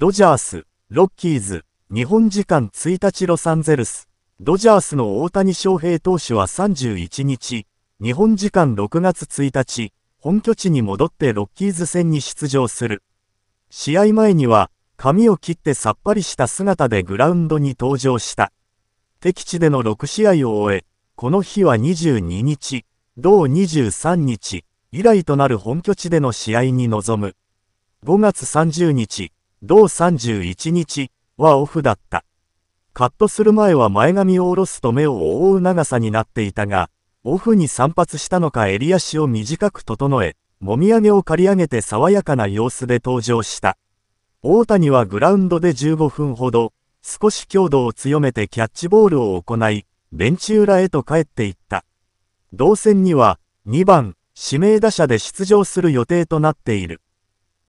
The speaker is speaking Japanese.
ドジャース、ロッキーズ、日本時間1日ロサンゼルス、ドジャースの大谷翔平投手は31日、日本時間6月1日、本拠地に戻ってロッキーズ戦に出場する。試合前には、髪を切ってさっぱりした姿でグラウンドに登場した。敵地での6試合を終え、この日は22日、同23日、以来となる本拠地での試合に臨む。5月30日、同31日はオフだった。カットする前は前髪を下ろすと目を覆う長さになっていたが、オフに散髪したのか襟足を短く整え、もみあげを刈り上げて爽やかな様子で登場した。大谷はグラウンドで15分ほど、少し強度を強めてキャッチボールを行い、ベンチ裏へと帰っていった。同戦には、2番、指名打者で出場する予定となっている。